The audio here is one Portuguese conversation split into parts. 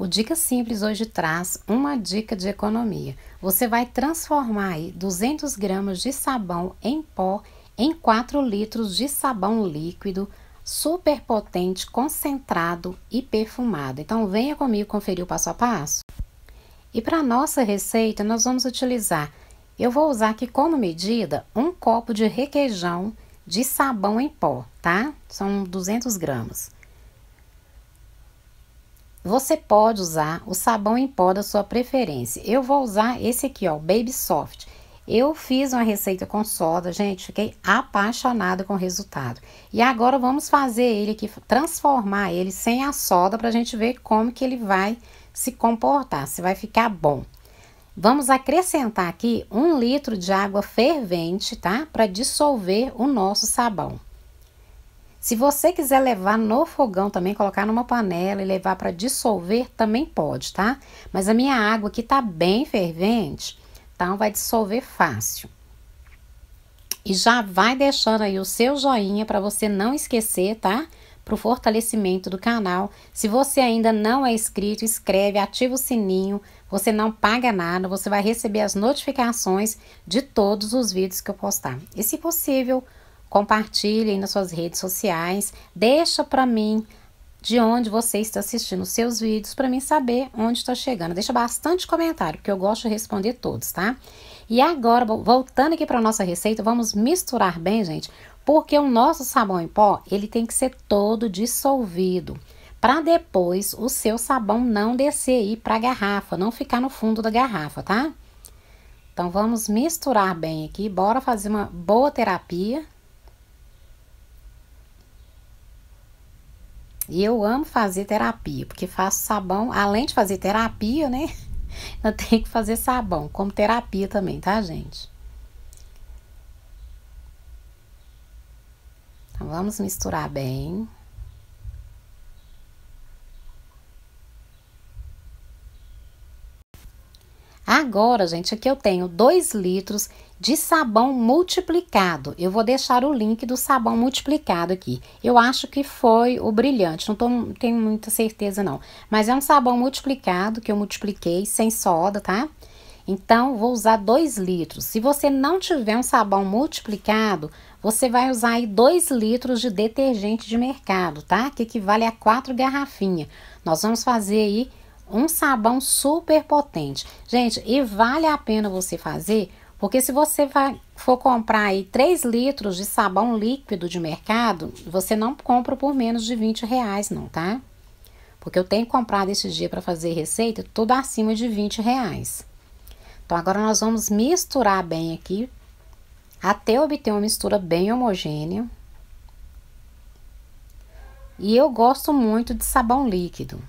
O Dica Simples hoje traz uma dica de economia. Você vai transformar aí 200 gramas de sabão em pó em 4 litros de sabão líquido super potente, concentrado e perfumado. Então venha comigo conferir o passo a passo. E para nossa receita nós vamos utilizar, eu vou usar aqui como medida um copo de requeijão de sabão em pó, tá? São 200 gramas você pode usar o sabão em pó da sua preferência. Eu vou usar esse aqui, ó, Baby Soft. Eu fiz uma receita com soda, gente, fiquei apaixonada com o resultado. E agora vamos fazer ele aqui, transformar ele sem a soda para a gente ver como que ele vai se comportar, se vai ficar bom. Vamos acrescentar aqui um litro de água fervente, tá? Para dissolver o nosso sabão. Se você quiser levar no fogão também, colocar numa panela e levar para dissolver, também pode, tá? Mas a minha água aqui tá bem fervente, então vai dissolver fácil. E já vai deixando aí o seu joinha para você não esquecer, tá? Para o fortalecimento do canal. Se você ainda não é inscrito, escreve, ativa o sininho. Você não paga nada, você vai receber as notificações de todos os vídeos que eu postar. E se possível, compartilhem nas suas redes sociais, deixa para mim de onde você está assistindo os seus vídeos para mim saber onde estou tá chegando. Deixa bastante comentário, porque eu gosto de responder todos, tá? E agora, voltando aqui para nossa receita, vamos misturar bem, gente, porque o nosso sabão em pó, ele tem que ser todo dissolvido, para depois o seu sabão não descer aí para a garrafa, não ficar no fundo da garrafa, tá? Então, vamos misturar bem aqui, bora fazer uma boa terapia E eu amo fazer terapia, porque faço sabão, além de fazer terapia, né? Eu tenho que fazer sabão, como terapia também, tá, gente? Então, vamos misturar bem. Agora, gente, aqui eu tenho 2 litros de sabão multiplicado. Eu vou deixar o link do sabão multiplicado aqui. Eu acho que foi o brilhante, não tô, tenho muita certeza não. Mas é um sabão multiplicado que eu multipliquei sem soda, tá? Então, vou usar 2 litros. Se você não tiver um sabão multiplicado, você vai usar aí 2 litros de detergente de mercado, tá? Que equivale a 4 garrafinhas. Nós vamos fazer aí um sabão super potente. Gente, e vale a pena você fazer, porque se você vai, for comprar aí 3 litros de sabão líquido de mercado, você não compra por menos de 20 reais, não, tá? Porque eu tenho comprado esse dia para fazer receita tudo acima de 20 reais. Então, agora nós vamos misturar bem aqui, até obter uma mistura bem homogênea. E eu gosto muito de sabão líquido.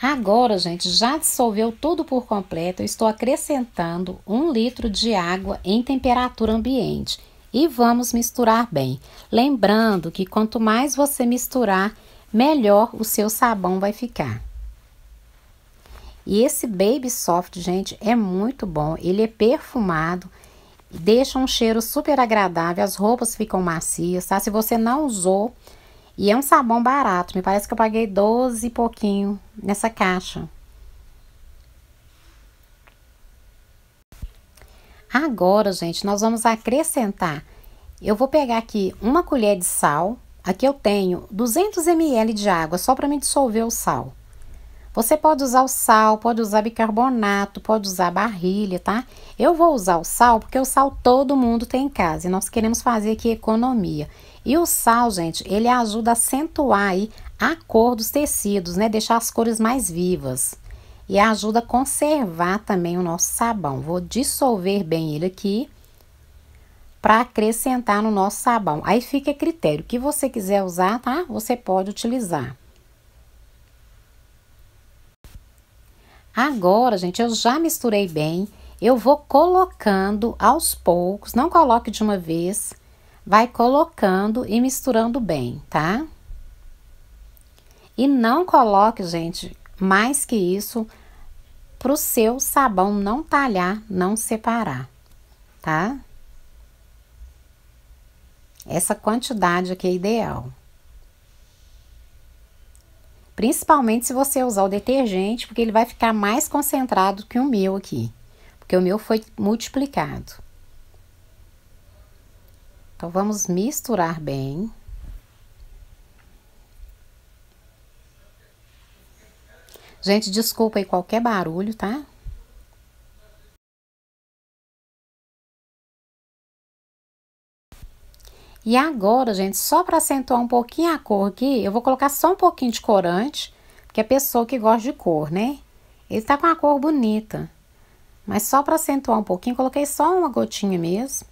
Agora, gente, já dissolveu tudo por completo. Eu estou acrescentando um litro de água em temperatura ambiente e vamos misturar bem. Lembrando que quanto mais você misturar, melhor o seu sabão vai ficar. E esse Baby Soft, gente, é muito bom. Ele é perfumado, deixa um cheiro super agradável, as roupas ficam macias, tá? Se você não usou, e é um sabão barato, me parece que eu paguei 12 e pouquinho nessa caixa. Agora, gente, nós vamos acrescentar. Eu vou pegar aqui uma colher de sal. Aqui eu tenho 200 ml de água, só para me dissolver o sal. Você pode usar o sal, pode usar bicarbonato, pode usar barrilha, tá? Eu vou usar o sal porque o sal todo mundo tem em casa e nós queremos fazer aqui economia. E o sal, gente, ele ajuda a acentuar aí a cor dos tecidos, né? Deixar as cores mais vivas. E ajuda a conservar também o nosso sabão. Vou dissolver bem ele aqui para acrescentar no nosso sabão. Aí fica a critério. O que você quiser usar, tá? Você pode utilizar. Agora, gente, eu já misturei bem. Eu vou colocando aos poucos, não coloque de uma vez. Vai colocando e misturando bem, tá? E não coloque, gente, mais que isso para o seu sabão não talhar, não separar, tá? Essa quantidade aqui é ideal. Principalmente se você usar o detergente, porque ele vai ficar mais concentrado que o meu aqui. Porque o meu foi multiplicado. Então, vamos misturar bem. Gente, desculpa aí qualquer barulho, tá? E agora, gente, só para acentuar um pouquinho a cor aqui, eu vou colocar só um pouquinho de corante, porque é pessoa que gosta de cor, né? Ele tá com uma cor bonita. Mas só para acentuar um pouquinho, coloquei só uma gotinha mesmo.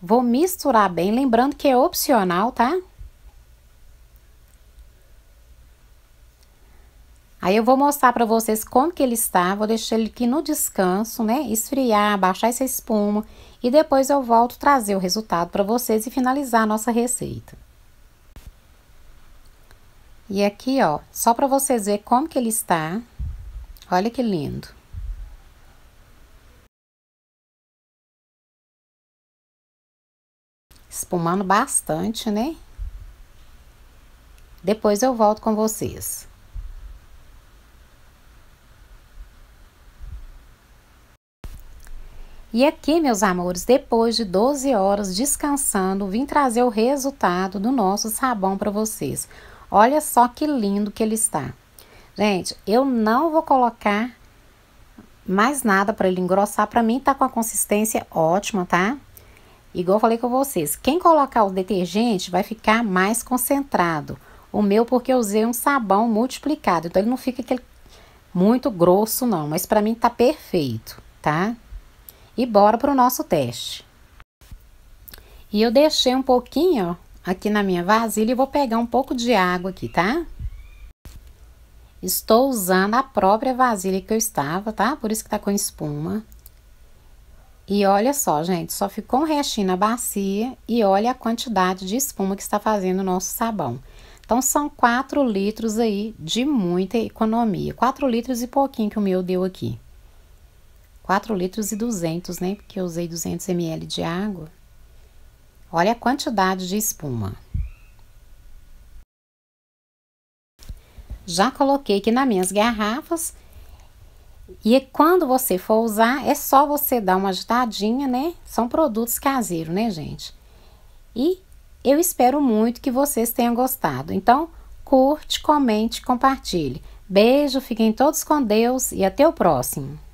Vou misturar bem, lembrando que é opcional, tá? Aí eu vou mostrar para vocês como que ele está, vou deixar ele aqui no descanso, né, esfriar, baixar essa espuma e depois eu volto trazer o resultado para vocês e finalizar a nossa receita. E aqui, ó, só para vocês verem como que ele está, olha que lindo. Espumando bastante, né? Depois eu volto com vocês. E aqui, meus amores, depois de 12 horas descansando, vim trazer o resultado do nosso sabão para vocês. Olha só que lindo que ele está. Gente, eu não vou colocar mais nada para ele engrossar. Para mim, tá com a consistência ótima, tá? Igual eu falei com vocês, quem colocar o detergente vai ficar mais concentrado. O meu, porque eu usei um sabão multiplicado, então ele não fica aquele muito grosso, não. Mas para mim tá perfeito, tá? E bora para o nosso teste. E eu deixei um pouquinho aqui na minha vasilha e vou pegar um pouco de água aqui, tá? Estou usando a própria vasilha que eu estava, tá? Por isso que tá com espuma. E olha só, gente, só ficou um restinho na bacia e olha a quantidade de espuma que está fazendo o nosso sabão. Então, são 4 litros aí de muita economia. 4 litros e pouquinho que o meu deu aqui. 4 litros e 200, né? Porque eu usei 200 ml de água. Olha a quantidade de espuma. Já coloquei aqui nas minhas garrafas. E quando você for usar, é só você dar uma agitadinha, né? São produtos caseiros, né, gente? E eu espero muito que vocês tenham gostado. Então, curte, comente, compartilhe. Beijo, fiquem todos com Deus e até o próximo.